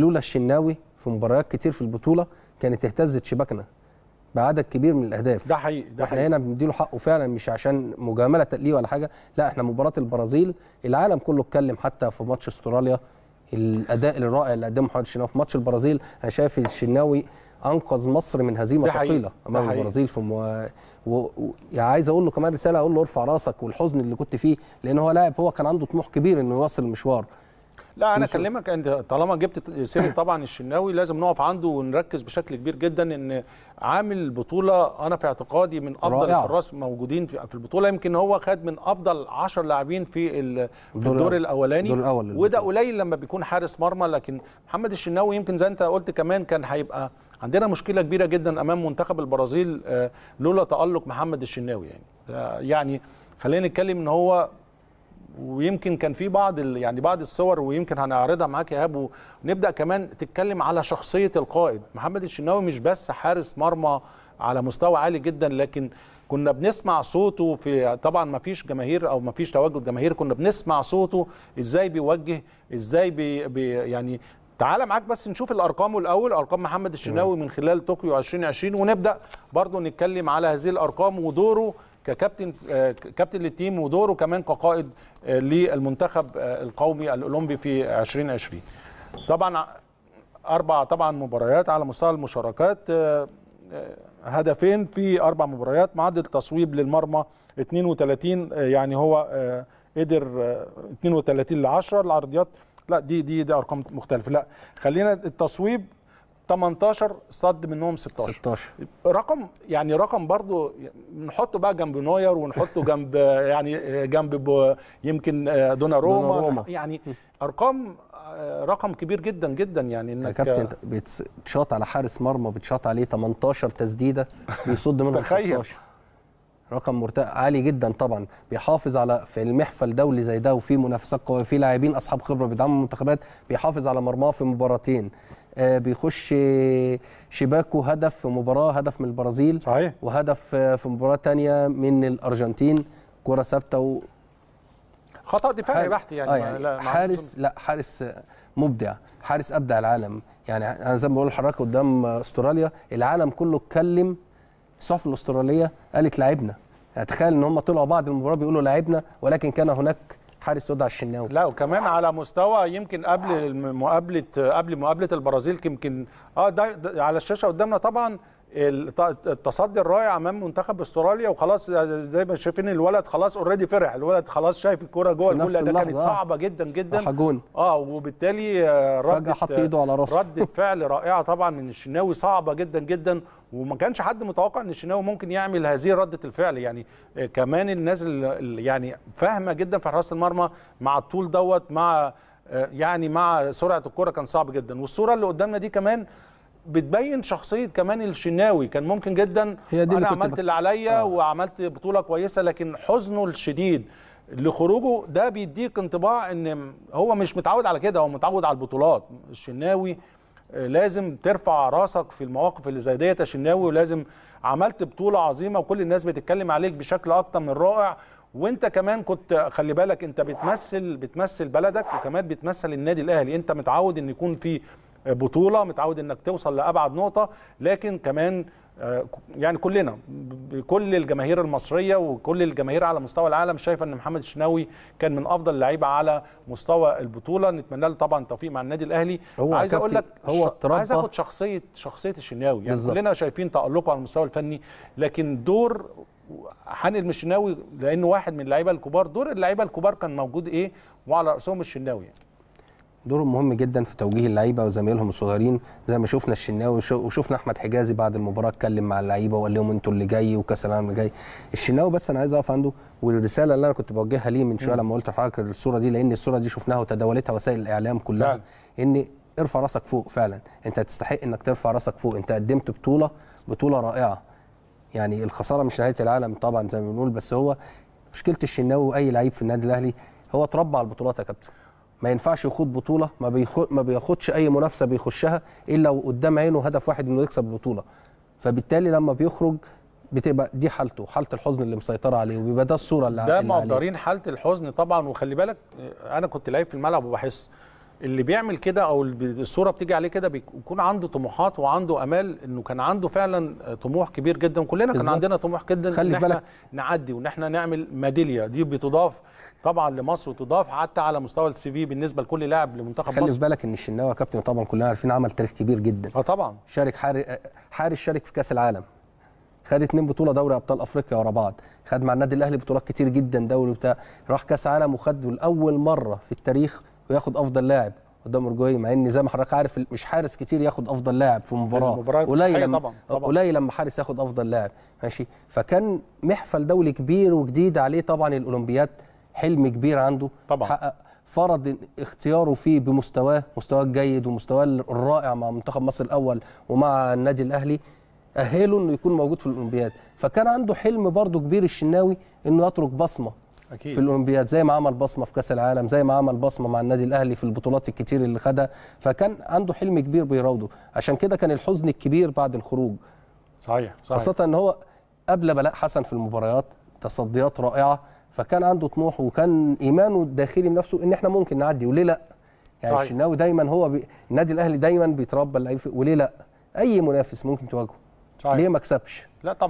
لولا الشناوي في مباريات كتير في البطوله كانت اهتزت شباكنا بعدد كبير من الاهداف ده حقيقي ده احنا هنا بنديله حقه فعلا مش عشان مجامله تقليه ولا حاجه لا احنا مباراه البرازيل العالم كله اتكلم حتى في ماتش استراليا الاداء الرائع اللي قدمه محمد الشناوي في ماتش البرازيل انا شايف الشناوي انقذ مصر من هزيمه ثقيله امام البرازيل في مو... و... و... يعني عايز اقول له كمان رساله اقول له ارفع راسك والحزن اللي كنت فيه لان هو لاعب هو كان عنده طموح كبير انه يواصل المشوار لا انا اكلمك انت طالما جبت سيره طبعا الشناوي لازم نقف عنده ونركز بشكل كبير جدا ان عامل البطوله انا في اعتقادي من افضل الحراس موجودين في البطوله يمكن هو خد من افضل 10 لاعبين في الدور الاولاني الأول وده قليل لما بيكون حارس مرمى لكن محمد الشناوي يمكن زي انت قلت كمان كان هيبقى عندنا مشكله كبيره جدا امام منتخب البرازيل آه، لولا تالق محمد الشناوي يعني آه، يعني خلينا نتكلم ان هو ويمكن كان في بعض يعني بعض الصور ويمكن هنعرضها معاك يا ايهاب ونبدا كمان تتكلم على شخصيه القائد محمد الشناوي مش بس حارس مرمى على مستوى عالي جدا لكن كنا بنسمع صوته في طبعا ما فيش جماهير او ما فيش تواجد جماهير كنا بنسمع صوته ازاي بيوجه ازاي بي بي يعني تعال معاك بس نشوف الارقام الاول ارقام محمد الشناوي من خلال طوكيو 2020 ونبدا برضو نتكلم على هذه الارقام ودوره ككابتن آه، كابتن للتيم ودوره كمان كقائد آه، للمنتخب آه، القومي الاولمبي في 2020 طبعا اربع طبعا مباريات على مستوى المشاركات هدفين في اربع مباريات معدل تصويب للمرمى 32 يعني هو قدر 32 ل 10 العرضيات لا دي دي دي ارقام مختلفه لا خلينا التصويب 18 صد منهم 16 16 رقم يعني رقم برضو نحطه بقى جنب نوير ونحطه جنب يعني جنب يمكن دونا روما. يعني ارقام آه، رقم كبير جدا جدا يعني انك يا كابتن آه، بتشاط على حارس مرمى بتشاط عليه 18 تسديده بيصد منهم 16 رقم مرت... عالي جدا طبعا بيحافظ على في المحفل دولي زي ده وفي منافسات قويه في لاعبين اصحاب خبره بيدعموا المنتخبات بيحافظ على مرماه في مباراتين آه، بيخش شباكه هدف في مباراه هدف من البرازيل صحيح. وهدف آه، في مباراه ثانيه من الارجنتين كره ثابته و... خطا دفاعي بحت يعني, آه يعني لا حارس لا حارس مبدع حارس ابدع العالم يعني انا زي ما بقول لحضرتك قدام استراليا العالم كله اتكلم الصحف الاستراليه قالت لعبنا تخيل ان هم طلعوا بعد المباراه بيقولوا لعبنا ولكن كان هناك حارس يدعى الشناوي لا وكمان على مستوى يمكن قبل مقابله قبل مقابله البرازيل يمكن اه ده, ده على الشاشه قدامنا طبعا التصدي الرائع امام منتخب استراليا وخلاص زي ما شايفين الولد خلاص اوريدي فرح الولد خلاص شايف الكوره جوه الجول ده كانت صعبه جدا جدا حجون اه وبالتالي آه، رد حط ايده على راسه رده فعل رائعه طبعا من الشناوي صعبه جدا جدا وما كانش حد متوقع ان الشناوي ممكن يعمل هذه رده الفعل يعني آه، كمان الناس يعني فاهمه جدا في حراسه المرمى مع الطول دوت مع آه، يعني مع سرعه الكوره كان صعب جدا والصوره اللي قدامنا دي كمان بتبين شخصيه كمان الشناوي كان ممكن جدا هي دي انا عملت اللي عليا آه. وعملت بطوله كويسه لكن حزنه الشديد لخروجه ده بيديك انطباع ان هو مش متعود على كده هو متعود على البطولات الشناوي آه، لازم ترفع راسك في المواقف اللي زي ديت يا شناوي ولازم عملت بطوله عظيمه وكل الناس بتتكلم عليك بشكل اكتر من رائع وانت كمان كنت خلي بالك انت بتمثل بتمثل بلدك وكمان بتمثل النادي الاهلي انت متعود ان يكون في بطوله متعود انك توصل لابعد نقطه لكن كمان آه، يعني كلنا كل الجماهير المصريه وكل الجماهير على مستوى العالم شايفه ان محمد الشناوي كان من افضل اللعيبه على مستوى البطوله نتمنى له طبعا التوفيق مع النادي الاهلي هو عايز اقول لك هو عايز اخد شخصيه شخصيه الشناوي يعني كلنا شايفين تالقه على المستوى الفني لكن دور حن الشناوي لانه واحد من اللعيبه الكبار دور اللعيبه الكبار كان موجود ايه وعلى راسهم الشناوي يعني. دورهم مهم جدا في توجيه اللعيبه وزمايلهم الصغيرين زي ما شفنا الشناوي وشفنا احمد حجازي بعد المباراه اتكلم مع اللعيبه وقال لهم انتوا اللي جاي وكاس العالم اللي جاي الشناوي بس انا عايز اقف عنده والرساله اللي انا كنت بوجهها ليه من شويه لما قلت لحضرتك الصوره دي لان الصوره دي شفناها وتداولتها وسائل الاعلام كلها فعلا. ان ارفع راسك فوق فعلا انت تستحق انك ترفع راسك فوق انت قدمت بطوله بطوله رائعه يعني الخساره مش نهايه العالم طبعا زي ما بنقول بس هو مشكله الشناوي واي لعيب في النادي الاهلي هو اتربى على البطولات يا كابتن ما ينفعش يخوض بطوله ما بيخو ما بياخدش اي منافسه بيخشها الا وقدام عينه هدف واحد انه يكسب البطوله فبالتالي لما بيخرج بتبقى دي حالته حاله الحزن اللي مسيطره عليه وبيبقى ده الصوره اللي ده مقدرين حاله الحزن طبعا وخلي بالك انا كنت لعيب في الملعب وبحس اللي بيعمل كده او الصوره بتيجي عليه كده بيكون عنده طموحات وعنده امال انه كان عنده فعلا آه، طموح كبير جدا كلنا كان عندنا طموح جدا خلي ان احنا بالك. نعدي وان احنا نعمل ميداليا دي بتضاف طبعا لمصر وتضاف حتى على مستوى السي في بالنسبه لكل لاعب لمنتخب خلي مصر خلي بالك ان الشناوي يا كابتن طبعا كلنا عارفين عمل تاريخ كبير جدا اه طبعا شارك آه، حارس شارك في كاس العالم خد اتنين بطوله دوري ابطال افريقيا ورا بعض خد مع النادي الاهلي بطولات كتير جدا دوري بتاع راح كاس عالم وخد لاول مره في التاريخ وياخد افضل لاعب قدام اورجواي مع ان زي ما حضرتك عارف مش حارس كتير ياخد افضل لاعب في مباراه قليل أيوة قليل لما حارس ياخد افضل لاعب ماشي فكان محفل دولي كبير وجديد عليه طبعا الاولمبياد حلم كبير عنده طبعا حقق فرض اختياره فيه بمستواه مستواه الجيد ومستواه الرائع مع منتخب مصر الاول ومع النادي الاهلي اهله انه يكون موجود في الاولمبياد فكان عنده حلم برضه كبير الشناوي انه يترك بصمه أكيد. في الاولمبياد زي ما عمل بصمه في كاس العالم زي ما عمل بصمه مع النادي الاهلي في البطولات الكتير اللي خدها فكان عنده حلم كبير بيراوده عشان كده كان الحزن الكبير بعد الخروج صحيح, صحيح. خاصه ان هو قبل بلاء حسن في المباريات تصديات رائعه فكان عنده طموح وكان ايمانه الداخلي بنفسه ان احنا ممكن نعدي وليه لا يعني صحيح. الشناوي دايما هو بي... النادي الاهلي دايما بيتربى اللعيب وليه لا اي منافس ممكن تواجهه صحيح. ليه ما كسبش لا طبعا